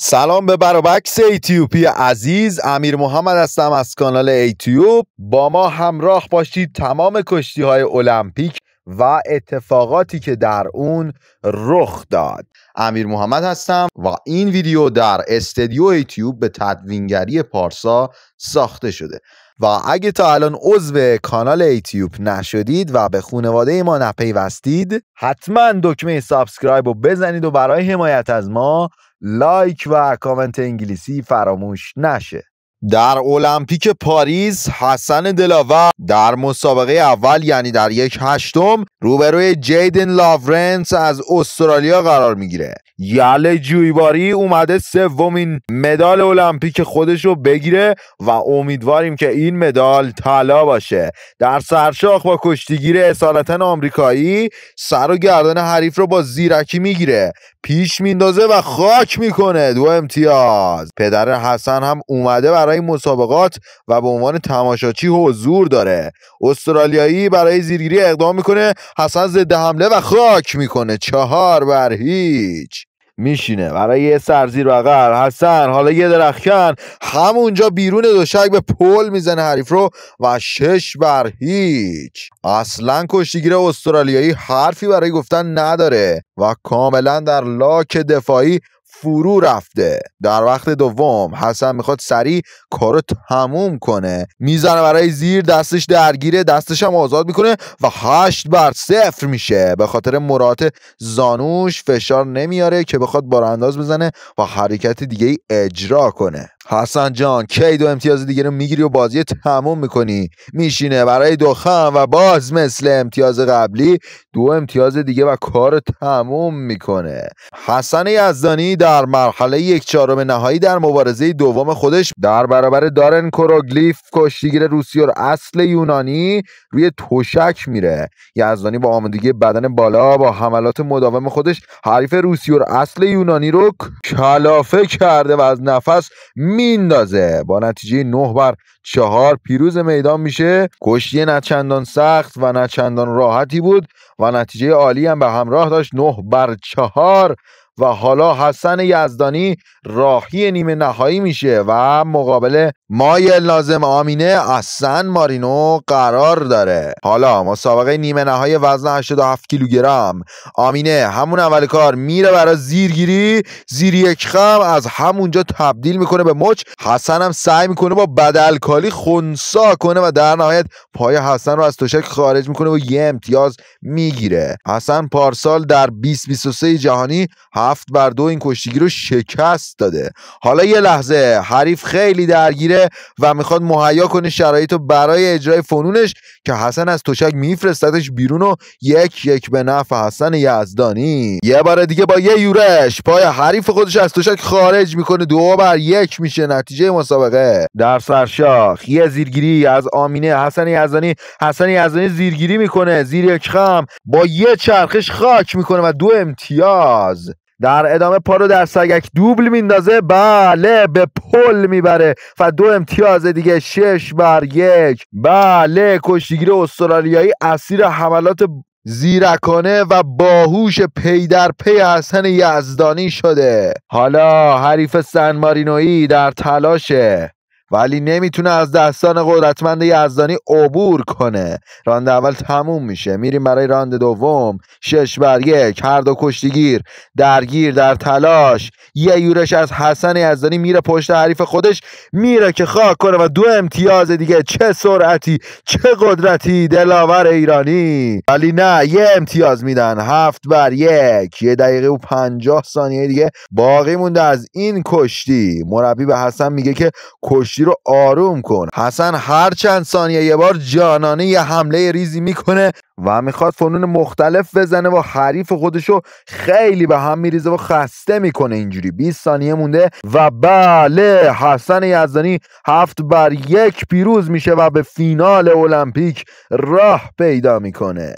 سلام به برابکس ایتیوپی عزیز امیر محمد هستم از کانال ایتیوب با ما همراه باشید تمام کشتی های المپیک و اتفاقاتی که در اون رخ داد امیر محمد هستم و این ویدیو در استدیو ایتیوب به تدوینگری پارسا ساخته شده و اگه تا الان عضو کانال ایتیوب نشدید و به خانواده ما نپیوستید حتما دکمه سابسکرایب رو بزنید و برای حمایت از ما لایک و کامنت انگلیسی فراموش نشه در المپیک پاریس حسن دلاور در مسابقه اول یعنی در یک هشتم روبروی جیدن لاورنس از استرالیا قرار میگیره یل جویباری اومده سومین مدال المپیک خودش رو بگیره و امیدواریم که این مدال طلا باشه در سرشاخ با کشتیگیر اصالتا آمریکایی سر و گردن حریف رو با زیرکی میگیره پیش میندازه و خاک میکنه دو امتیاز پدر حسن هم اومده برای مسابقات و به عنوان تماشاچی حضور داره استرالیایی برای زیرگیری اقدام میکنه حسن ضد حمله و خاک میکنه چهار بر هیچ میشینه برای یه سرزیر بغل حسن حالا یه درخکن همونجا بیرون دوشک به پل میزنه حریف رو و شش بر هیچ اصلا کشتیگیر استرالیایی حرفی برای گفتن نداره و کاملا در لاک دفاعی فرو رفته در وقت دوم حسن میخواد سریع کارو تموم کنه میزنه برای زیر دستش درگیره دستش هم آزاد میکنه و هشت بر صفر میشه به خاطر مرات زانوش فشار نمیاره که بخواد بارانداز بزنه و حرکت دیگه ای اجرا کنه حسن جان کی دو امتیاز دیگه رو میگیری و بازی تموم میکنی میشینه برای دوخم و باز مثل امتیاز قبلی دو امتیاز دیگه و کار تموم میکنه حسن یزدانی در مرحله یک چهارم نهایی در مبارزه دوم خودش در برابر دارن کوروگلیف کشتیگیر روسی و اصل یونانی روی توشک میره یزدانی با آمادگی بدن بالا با حملات مداوم خودش حریف روسیور اصل یونانی رو کلافه کرده و از نفس میندازه با نتیجه 9 بر 4 پیروز میدان میشه کشتی نه چندان سخت و نه چندان راحتی بود و نتیجه عالی هم به همراه داشت 9 بر 4 و حالا حسن یزدانی راهی نیمه نهایی میشه و مقابل مایل لازم آمینه اصلا مارینو قرار داره حالا مسابقه نیمه نهایی وزن 87 کیلوگرم آمینه همون اول کار میره برای زیرگیری زیر یک خم از همونجا تبدیل میکنه به مچ حسن هم سعی میکنه با بدلکالی خونسا کنه و در نهایت پای حسن رو از تشک خارج میکنه و یه امتیاز میگیره حسن پارسال در 2023 جهانی هفت بر دو این کشتیگیر رو شکست داده حالا یه لحظه حریف خیلی درگیره و میخواد مهیا کنه شرایط رو برای اجرای فنونش که حسن از تشک میفرستدش بیرون و یک یک به نفع حسن یزدانی یه بار دیگه با یه یورش پای حریف خودش از توشک خارج میکنه دو بر یک میشه نتیجه مسابقه در سرشاخ یه زیرگیری از آمینه حسن یزدانی حسن یزدانی زیرگیری میکنه زیر یک خم با یه چرخش خاک میکنه و دو امتیاز در ادامه پارو در سگک دوبل میندازه بله به پل میبره و دو امتیاز دیگه شش بر یک بله کشتیگیر استرالیایی اسیر حملات زیرکانه و باهوش پی در پی حسن یزدانی شده حالا حریف سن مارینویی در تلاشه ولی نمیتونه از دستان قدرتمند یزدانی عبور کنه راند اول تموم میشه میریم برای راند دوم شش بر یک هر دو کشتیگیر درگیر در تلاش یه یورش از حسن یزدانی میره پشت حریف خودش میره که خاک کنه و دو امتیاز دیگه چه سرعتی چه قدرتی دلاور ایرانی ولی نه یه امتیاز میدن هفت بر یک یه دقیقه و پنجاه ثانیه دیگه باقی مونده از این کشتی مربی به حسن میگه که کشتی گوشی رو آروم کن حسن هر چند ثانیه یه بار جانانه یه حمله ریزی میکنه و میخواد فنون مختلف بزنه و حریف خودشو خیلی به هم میریزه و خسته میکنه اینجوری 20 ثانیه مونده و بله حسن یزدانی هفت بر یک پیروز میشه و به فینال المپیک راه پیدا میکنه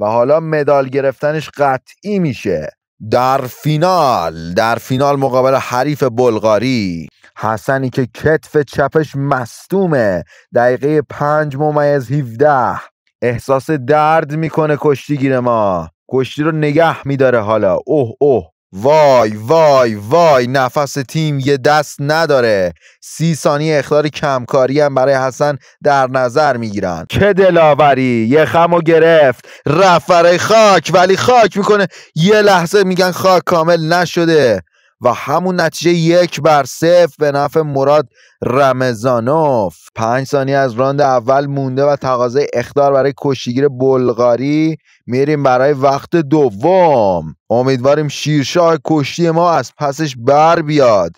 و حالا مدال گرفتنش قطعی میشه در فینال در فینال مقابل حریف بلغاری حسنی که کتف چپش مستومه دقیقه پنج ممیز 17 احساس درد میکنه کشتیگیر ما کشتی رو نگه میداره حالا اوه اوه وای وای وای نفس تیم یه دست نداره سی ثانیه اخلال کمکاری هم برای حسن در نظر میگیرن چه دلاوری یه خمو گرفت رفت برای خاک ولی خاک میکنه یه لحظه میگن خاک کامل نشده و همون نتیجه یک بر صفر به نفع مراد رمزانوف پنج ثانیه از راند اول مونده و تقاضای اختار برای کشیگیر بلغاری میریم برای وقت دوم امیدواریم شیرشاه کشتی ما از پسش بر بیاد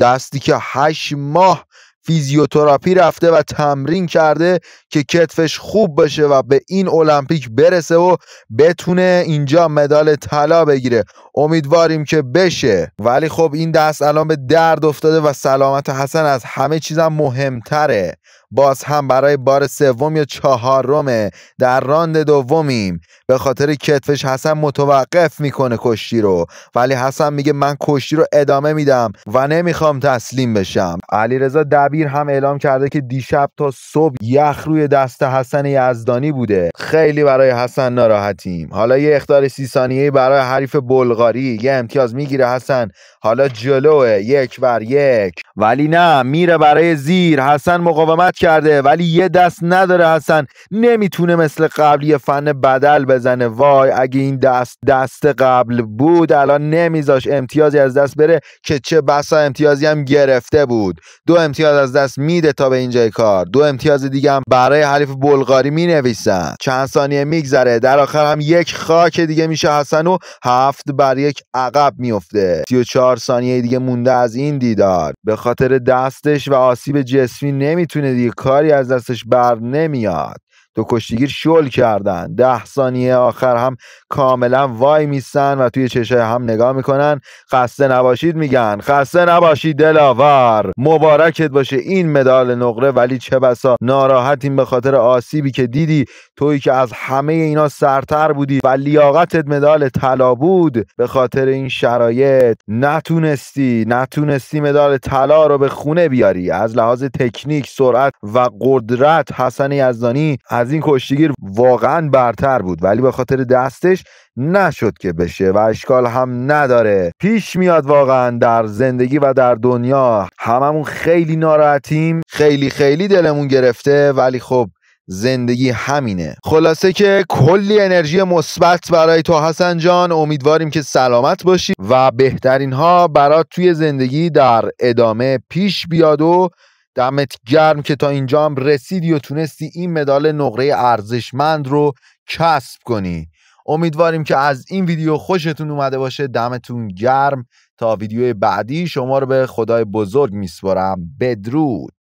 دستی که هشت ماه فیزیوتراپی رفته و تمرین کرده که کتفش خوب بشه و به این المپیک برسه و بتونه اینجا مدال طلا بگیره امیدواریم که بشه ولی خب این دست الان به درد افتاده و سلامت حسن از همه چیزم مهمتره باز هم برای بار سوم یا چهارمه در راند دومیم به خاطر کتفش حسن متوقف میکنه کشتی رو ولی حسن میگه من کشتی رو ادامه میدم و نمیخوام تسلیم بشم علیرضا دبیر هم اعلام کرده که دیشب تا صبح یخ روی دست حسن یزدانی بوده خیلی برای حسن ناراحتیم حالا یه اختار سی ثانیه برای حریف بلغاری یه امتیاز میگیره حسن حالا جلوه یک بر یک ولی نه میره برای زیر حسن مقاومت کرده ولی یه دست نداره حسن نمیتونه مثل قبل یه فن بدل بزنه وای اگه این دست دست قبل بود الان نمیذاش امتیازی از دست بره که چه بسا امتیازی هم گرفته بود دو امتیاز از دست میده تا به اینجای کار دو امتیاز دیگه هم برای حریف بلغاری مینویسن چند ثانیه میگذره در آخر هم یک خاک دیگه میشه حسن و هفت بر یک عقب میفته 34 ثانیه دیگه مونده از این دیدار به خاطر دستش و آسیب جسمی نمیتونه دیگه کاری از دستش بر نمیاد دو کشتیگیر شل کردن ده ثانیه آخر هم کاملا وای میستن و توی چشای هم نگاه میکنن خسته نباشید میگن خسته نباشید دلاور مبارکت باشه این مدال نقره ولی چه بسا ناراحتیم به خاطر آسیبی که دیدی تویی که از همه اینا سرتر بودی و لیاقتت مدال طلا بود به خاطر این شرایط نتونستی نتونستی مدال طلا رو به خونه بیاری از لحاظ تکنیک سرعت و قدرت حسن یزدانی از این کشتیگیر واقعا برتر بود ولی به خاطر دستش نشد که بشه و اشکال هم نداره پیش میاد واقعا در زندگی و در دنیا هممون خیلی ناراحتیم خیلی خیلی دلمون گرفته ولی خب زندگی همینه خلاصه که کلی انرژی مثبت برای تو حسن جان امیدواریم که سلامت باشی و بهترین ها برات توی زندگی در ادامه پیش بیاد و دمت گرم که تا اینجا هم رسیدی و تونستی این مدال نقره ارزشمند رو کسب کنی امیدواریم که از این ویدیو خوشتون اومده باشه دمتون گرم تا ویدیو بعدی شما رو به خدای بزرگ میسپارم بدرود